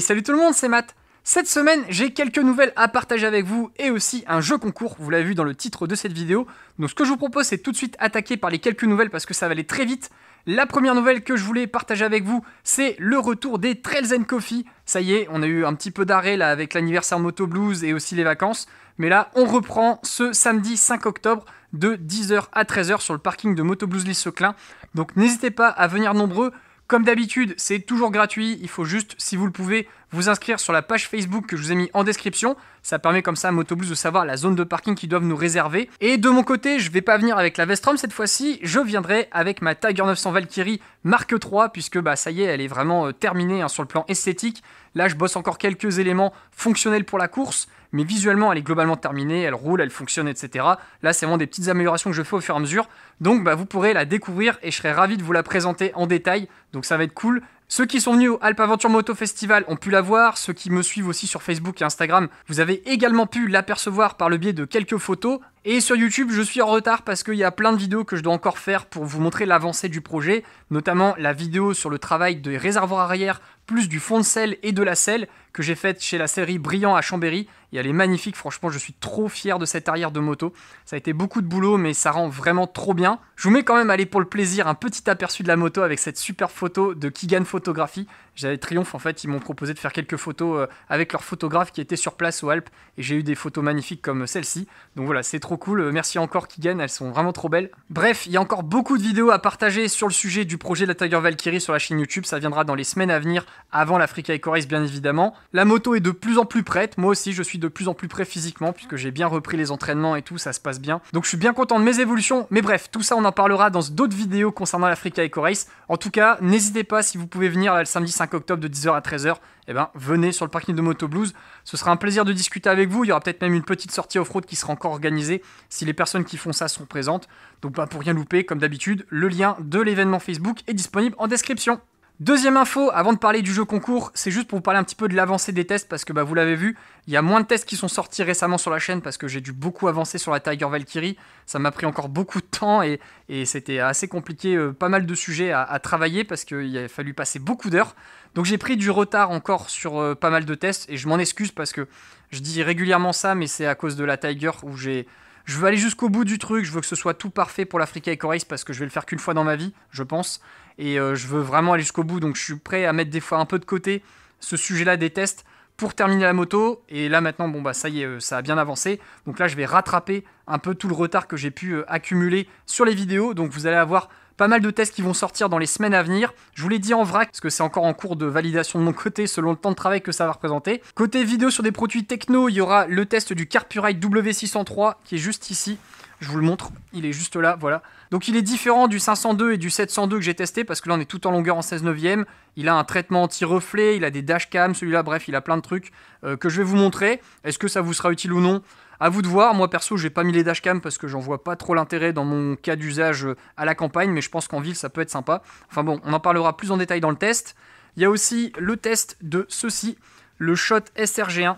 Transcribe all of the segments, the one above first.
salut tout le monde, c'est Matt Cette semaine, j'ai quelques nouvelles à partager avec vous et aussi un jeu concours, vous l'avez vu dans le titre de cette vidéo. Donc ce que je vous propose, c'est tout de suite attaquer par les quelques nouvelles parce que ça va aller très vite. La première nouvelle que je voulais partager avec vous, c'est le retour des Trails and Coffee. Ça y est, on a eu un petit peu d'arrêt là avec l'anniversaire Moto Blues et aussi les vacances. Mais là, on reprend ce samedi 5 octobre de 10h à 13h sur le parking de Moto Blues Lys-Seclin. Donc n'hésitez pas à venir nombreux. Comme d'habitude, c'est toujours gratuit, il faut juste, si vous le pouvez, vous inscrire sur la page Facebook que je vous ai mis en description. Ça permet comme ça à Motoblues de savoir la zone de parking qu'ils doivent nous réserver. Et de mon côté, je vais pas venir avec la Vestrom cette fois-ci, je viendrai avec ma Tiger 900 Valkyrie Mark III, puisque bah, ça y est, elle est vraiment euh, terminée hein, sur le plan esthétique. Là, je bosse encore quelques éléments fonctionnels pour la course, mais visuellement, elle est globalement terminée, elle roule, elle fonctionne, etc. Là, c'est vraiment des petites améliorations que je fais au fur et à mesure. Donc, bah, vous pourrez la découvrir et je serai ravi de vous la présenter en détail. Donc, ça va être cool. Ceux qui sont venus au Alp Aventure Moto Festival ont pu la voir, ceux qui me suivent aussi sur Facebook et Instagram, vous avez également pu l'apercevoir par le biais de quelques photos, et sur YouTube, je suis en retard parce qu'il y a plein de vidéos que je dois encore faire pour vous montrer l'avancée du projet, notamment la vidéo sur le travail des réservoirs arrière, plus du fond de selle et de la selle que j'ai faite chez la série Brillant à Chambéry. Et elle est magnifique, franchement, je suis trop fier de cette arrière de moto. Ça a été beaucoup de boulot, mais ça rend vraiment trop bien. Je vous mets quand même, allez pour le plaisir, un petit aperçu de la moto avec cette super photo de Kigan Photographie. J'avais Triomphe, en fait, ils m'ont proposé de faire quelques photos euh, avec leur photographe qui était sur place aux Alpes, et j'ai eu des photos magnifiques comme celle-ci. Donc voilà, c'est trop trop cool. Euh, merci encore gagnent elles sont vraiment trop belles. Bref, il y a encore beaucoup de vidéos à partager sur le sujet du projet de la Tiger Valkyrie sur la chaîne YouTube. Ça viendra dans les semaines à venir, avant l'Africa race bien évidemment. La moto est de plus en plus prête. Moi aussi, je suis de plus en plus prêt physiquement puisque j'ai bien repris les entraînements et tout, ça se passe bien. Donc je suis bien content de mes évolutions. Mais bref, tout ça, on en parlera dans d'autres vidéos concernant l'Africa race En tout cas, n'hésitez pas si vous pouvez venir le samedi 5 octobre de 10h à 13h eh ben, venez sur le parking de Moto Blues. Ce sera un plaisir de discuter avec vous. Il y aura peut-être même une petite sortie off-road qui sera encore organisée si les personnes qui font ça sont présentes. Donc, pas ben, pour rien louper, comme d'habitude, le lien de l'événement Facebook est disponible en description. Deuxième info, avant de parler du jeu concours, c'est juste pour vous parler un petit peu de l'avancée des tests, parce que bah, vous l'avez vu, il y a moins de tests qui sont sortis récemment sur la chaîne, parce que j'ai dû beaucoup avancer sur la Tiger Valkyrie, ça m'a pris encore beaucoup de temps, et, et c'était assez compliqué, euh, pas mal de sujets à, travailler, parce qu'il a fallu passer beaucoup d'heures. Donc j'ai pris du retard encore sur euh, pas mal de tests, et je m'en excuse, parce que je dis régulièrement ça, mais c'est à cause de la Tiger où j'ai je veux aller jusqu'au bout du truc, je veux que ce soit tout parfait pour l'Africa Ecorace parce que je vais le faire qu'une fois dans ma vie, je pense. Et euh, je veux vraiment aller jusqu'au bout, donc je suis prêt à mettre des fois un peu de côté ce sujet-là des tests pour terminer la moto. Et là maintenant, bon bah ça y est, euh, ça a bien avancé. Donc là, je vais rattraper un peu tout le retard que j'ai pu euh, accumuler sur les vidéos. Donc vous allez avoir pas mal de tests qui vont sortir dans les semaines à venir. Je vous l'ai dit en vrac, parce que c'est encore en cours de validation de mon côté selon le temps de travail que ça va représenter. Côté vidéo sur des produits techno, il y aura le test du Carpurite W603 qui est juste ici. Je vous le montre, il est juste là, voilà. Donc il est différent du 502 et du 702 que j'ai testé parce que là on est tout en longueur en 16 neuvième. Il a un traitement anti-reflet, il a des dashcams, celui-là, bref, il a plein de trucs euh, que je vais vous montrer. Est-ce que ça vous sera utile ou non à vous de voir. Moi, perso, j'ai pas mis les dashcams parce que j'en vois pas trop l'intérêt dans mon cas d'usage euh, à la campagne, mais je pense qu'en ville, ça peut être sympa. Enfin bon, on en parlera plus en détail dans le test. Il y a aussi le test de ceci, le Shot SRG1.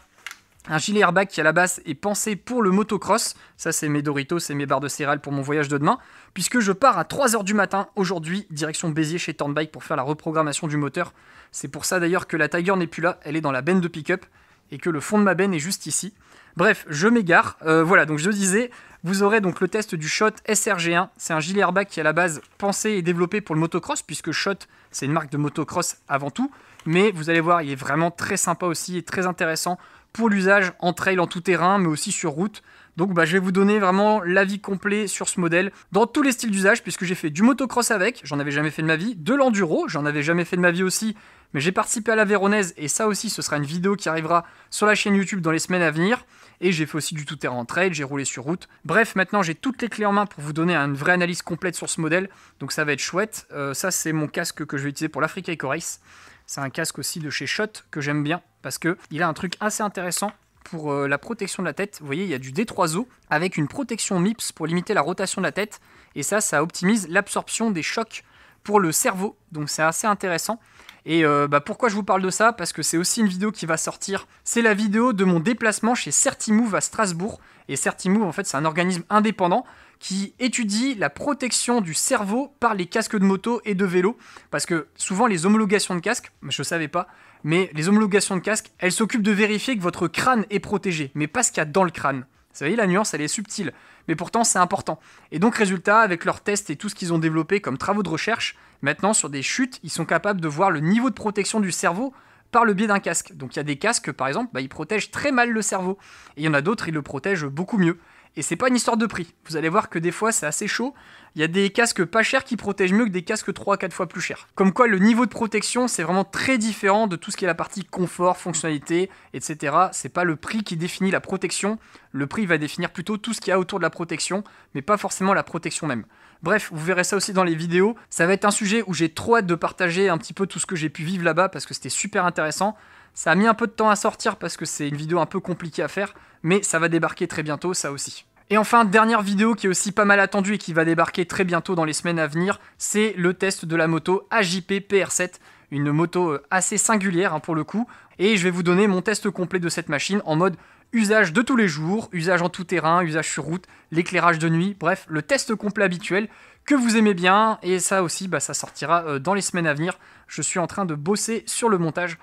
Un gilet airbag qui à la base est pensé pour le motocross, ça c'est mes Doritos, c'est mes barres de céréales pour mon voyage de demain, puisque je pars à 3h du matin aujourd'hui, direction Béziers chez Turnbike pour faire la reprogrammation du moteur. C'est pour ça d'ailleurs que la Tiger n'est plus là, elle est dans la benne de pick-up, et que le fond de ma benne est juste ici. Bref, je m'égare. Euh, voilà, donc je disais, vous aurez donc le test du Shot SRG1. C'est un gilet airbag qui est à la base pensé et développé pour le motocross, puisque Shot, c'est une marque de motocross avant tout. Mais vous allez voir, il est vraiment très sympa aussi et très intéressant pour l'usage en trail, en tout terrain, mais aussi sur route. Donc bah, je vais vous donner vraiment l'avis complet sur ce modèle dans tous les styles d'usage puisque j'ai fait du motocross avec, j'en avais jamais fait de ma vie, de l'enduro, j'en avais jamais fait de ma vie aussi, mais j'ai participé à la Véronaise et ça aussi ce sera une vidéo qui arrivera sur la chaîne YouTube dans les semaines à venir. Et j'ai fait aussi du tout terrain en trail, j'ai roulé sur route. Bref, maintenant j'ai toutes les clés en main pour vous donner une vraie analyse complète sur ce modèle, donc ça va être chouette. Euh, ça c'est mon casque que je vais utiliser pour l'Africa Eco Race. C'est un casque aussi de chez Shot que j'aime bien parce qu'il a un truc assez intéressant pour euh, la protection de la tête. Vous voyez, il y a du D3O avec une protection MIPS pour limiter la rotation de la tête. Et ça, ça optimise l'absorption des chocs pour le cerveau. Donc c'est assez intéressant. Et euh, bah, pourquoi je vous parle de ça Parce que c'est aussi une vidéo qui va sortir. C'est la vidéo de mon déplacement chez Certimove à Strasbourg. Et Certimove, en fait, c'est un organisme indépendant qui étudie la protection du cerveau par les casques de moto et de vélo. Parce que souvent, les homologations de casques, je ne savais pas, mais les homologations de casques, elles s'occupent de vérifier que votre crâne est protégé, mais pas ce qu'il y a dans le crâne. Vous voyez, la nuance, elle est subtile, mais pourtant c'est important. Et donc, résultat, avec leurs tests et tout ce qu'ils ont développé comme travaux de recherche, maintenant sur des chutes, ils sont capables de voir le niveau de protection du cerveau par le biais d'un casque. Donc il y a des casques, par exemple, bah, ils protègent très mal le cerveau, et il y en a d'autres, ils le protègent beaucoup mieux. Et c'est pas une histoire de prix. Vous allez voir que des fois c'est assez chaud. Il y a des casques pas chers qui protègent mieux que des casques 3 à 4 fois plus chers. Comme quoi le niveau de protection c'est vraiment très différent de tout ce qui est la partie confort, fonctionnalité, etc. C'est pas le prix qui définit la protection. Le prix va définir plutôt tout ce qu'il y a autour de la protection, mais pas forcément la protection même. Bref, vous verrez ça aussi dans les vidéos. Ça va être un sujet où j'ai trop hâte de partager un petit peu tout ce que j'ai pu vivre là-bas parce que c'était super intéressant. Ça a mis un peu de temps à sortir parce que c'est une vidéo un peu compliquée à faire, mais ça va débarquer très bientôt, ça aussi. Et enfin, dernière vidéo qui est aussi pas mal attendue et qui va débarquer très bientôt dans les semaines à venir, c'est le test de la moto AJP PR7, une moto euh, assez singulière hein, pour le coup, et je vais vous donner mon test complet de cette machine en mode usage de tous les jours, usage en tout terrain, usage sur route, l'éclairage de nuit, bref, le test complet habituel que vous aimez bien, et ça aussi, bah, ça sortira euh, dans les semaines à venir. Je suis en train de bosser sur le montage,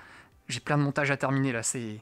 j'ai plein de montages à terminer là, c'est.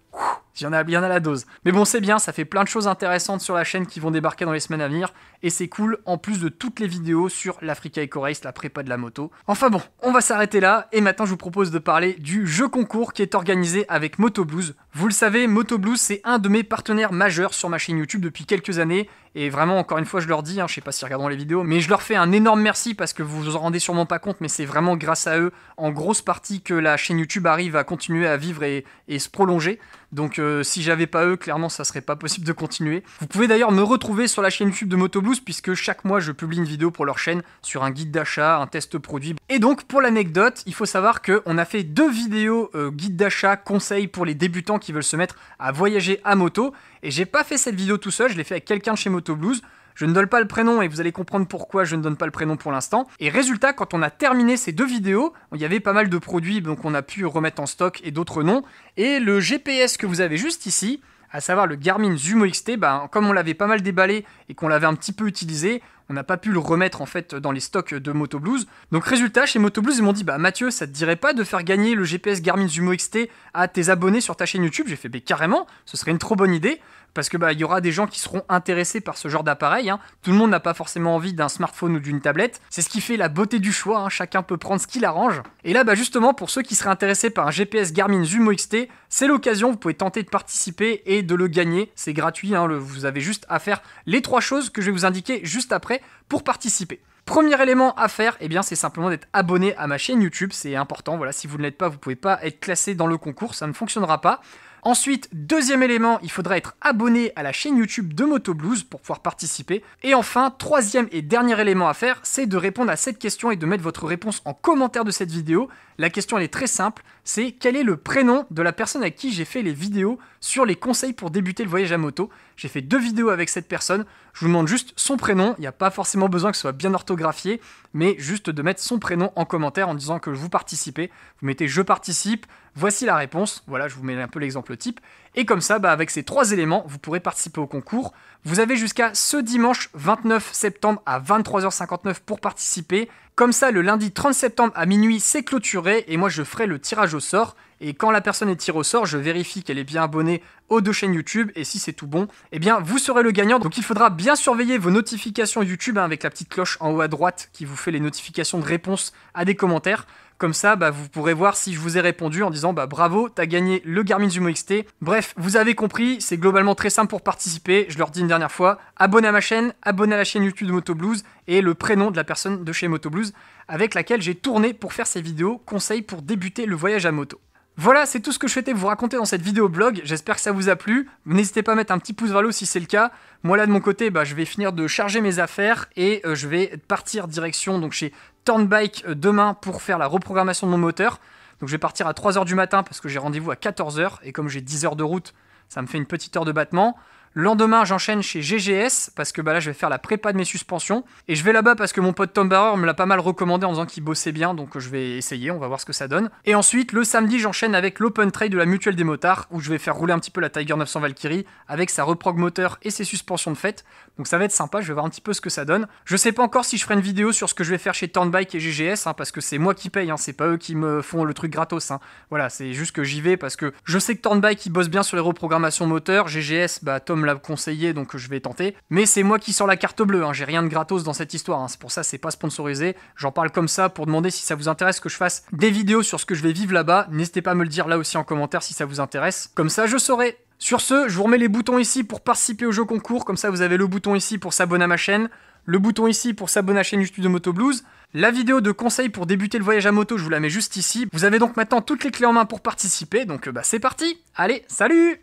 Il y, en a, la dose. Mais bon, c'est bien, ça fait plein de choses intéressantes sur la chaîne qui vont débarquer dans les semaines à venir. Et c'est cool, en plus de toutes les vidéos sur l'Africa Eco Race, la prépa de la moto. Enfin bon, on va s'arrêter là. Et maintenant, je vous propose de parler du jeu concours qui est organisé avec Moto Blues. Vous le savez, Motoblues, c'est un de mes partenaires majeurs sur ma chaîne YouTube depuis quelques années. Et vraiment, encore une fois, je leur dis, hein, je ne sais pas si regarderont les vidéos, mais je leur fais un énorme merci parce que vous vous en rendez sûrement pas compte, mais c'est vraiment grâce à eux, en grosse partie, que la chaîne YouTube arrive à continuer à vivre et, se prolonger. Donc euh, si j'avais pas eux, clairement ça serait pas possible de continuer. Vous pouvez d'ailleurs me retrouver sur la chaîne YouTube de Motoblues puisque chaque mois je publie une vidéo pour leur chaîne sur un guide d'achat, un test produit. Et donc pour l'anecdote, il faut savoir qu'on a fait deux vidéos euh, guide d'achat, conseils pour les débutants qui qui veulent se mettre à voyager à moto. Et j'ai pas fait cette vidéo tout seul, je l'ai fait avec quelqu'un de chez Moto Blues. Je ne donne pas le prénom et vous allez comprendre pourquoi je ne donne pas le prénom pour l'instant. Et résultat, quand on a terminé ces deux vidéos, il y avait pas mal de produits donc on a pu remettre en stock et d'autres noms. Et le GPS que vous avez juste ici, à savoir le Garmin Zumo XT, ben, comme on l'avait pas mal déballé et qu'on l'avait un petit peu utilisé, on n'a pas pu le remettre en fait dans les stocks de Motoblues. Donc résultat, chez Motoblues, ils m'ont dit bah Mathieu, ça te dirait pas de faire gagner le GPS Garmin Zumo XT à tes abonnés sur ta chaîne YouTube J'ai fait bah carrément, ce serait une trop bonne idée parce que bah il y aura des gens qui seront intéressés par ce genre d'appareil. Hein. Tout le monde n'a pas forcément envie d'un smartphone ou d'une tablette. C'est ce qui fait la beauté du choix. Hein. Chacun peut prendre ce qu'il arrange. Et là bah justement pour ceux qui seraient intéressés par un GPS Garmin Zumo XT, c'est l'occasion. Vous pouvez tenter de participer et de le gagner. C'est gratuit. Hein. vous avez juste à faire les trois choses que je vais vous indiquer juste après pour participer. Premier élément à faire, eh bien, c'est simplement d'être abonné à ma chaîne YouTube, c'est important. Voilà, si vous ne l'êtes pas, vous ne pouvez pas être classé dans le concours, ça ne fonctionnera pas. Ensuite, deuxième élément, il faudra être abonné à la chaîne YouTube de Motoblues Blues pour pouvoir participer. Et enfin, troisième et dernier élément à faire, c'est de répondre à cette question et de mettre votre réponse en commentaire de cette vidéo. La question elle est très simple, c'est quel est le prénom de la personne à qui j'ai fait les vidéos sur les conseils pour débuter le voyage à moto. J'ai fait deux vidéos avec cette personne, je vous demande juste son prénom, il n'y a pas forcément besoin que ce soit bien orthographié, mais juste de mettre son prénom en commentaire en disant que vous participez. Vous mettez je participe, voici la réponse, voilà je vous mets un peu l'exemple type, et comme ça bah, avec ces trois éléments vous pourrez participer au concours. Vous avez jusqu'à ce dimanche 29 septembre à 23h59 pour participer. Comme ça, le lundi 30 septembre à minuit, c'est clôturé et moi je ferai le tirage au sort. Et quand la personne est tirée au sort, je vérifie qu'elle est bien abonnée aux deux chaînes YouTube. Et si c'est tout bon, eh bien vous serez le gagnant. Donc il faudra bien surveiller vos notifications YouTube hein, avec la petite cloche en haut à droite qui vous fait les notifications de réponse à des commentaires. Comme ça, bah, vous pourrez voir si je vous ai répondu en disant bah, bravo, t'as gagné le Garmin Zumo XT. Bref, vous avez compris, c'est globalement très simple pour participer. Je leur dis une dernière fois, abonnez à ma chaîne, abonnez à la chaîne YouTube de Motoblues et le prénom de la personne de chez Motoblues avec laquelle j'ai tourné pour faire ces vidéos conseils pour débuter le voyage à moto. Voilà, c'est tout ce que je souhaitais vous raconter dans cette vidéo blog. J'espère que ça vous a plu. N'hésitez pas à mettre un petit pouce vers le haut si c'est le cas. Moi là de mon côté, bah, je vais finir de charger mes affaires et euh, je vais partir direction donc chez bike euh, demain pour faire la reprogrammation de mon moteur. Donc je vais partir à 3h du matin parce que j'ai rendez-vous à 14h et comme j'ai 10 h de route, ça me fait une petite heure de battement lendemain, j'enchaîne chez GGS parce que bah, là, je vais faire la prépa de mes suspensions. Et je vais là-bas parce que mon pote Tom Barrer me l'a pas mal recommandé en disant qu'il bossait bien. Donc euh, je vais essayer, on va voir ce que ça donne. Et ensuite, le samedi, j'enchaîne avec l'Open Trade de la Mutuelle des Motards où je vais faire rouler un petit peu la Tiger 900 Valkyrie avec sa reprog moteur et ses suspensions de fête. Donc ça va être sympa, je vais voir un petit peu ce que ça donne. Je sais pas encore si je ferai une vidéo sur ce que je vais faire chez Turnbike et GGS hein, parce que c'est moi qui paye, hein, c'est pas eux qui me font le truc gratos. Hein. Voilà, c'est juste que j'y vais parce que je sais que Turnbike il bosse bien sur les reprogrammations moteurs. GGS, bah Tom me l'a conseillé, donc je vais tenter. Mais c'est moi qui sors la carte bleue, hein. j'ai rien de gratos dans cette histoire, hein. c'est pour ça c'est pas sponsorisé. J'en parle comme ça pour demander si ça vous intéresse que je fasse des vidéos sur ce que je vais vivre là-bas. N'hésitez pas à me le dire là aussi en commentaire si ça vous intéresse. Comme ça je saurai. Sur ce, je vous remets les boutons ici pour participer au jeu concours, comme ça vous avez le bouton ici pour s'abonner à ma chaîne, le bouton ici pour s'abonner à la chaîne YouTube de Moto Blues. La vidéo de conseil pour débuter le voyage à moto, je vous la mets juste ici. Vous avez donc maintenant toutes les clés en main pour participer, donc euh, bah, c'est parti Allez, salut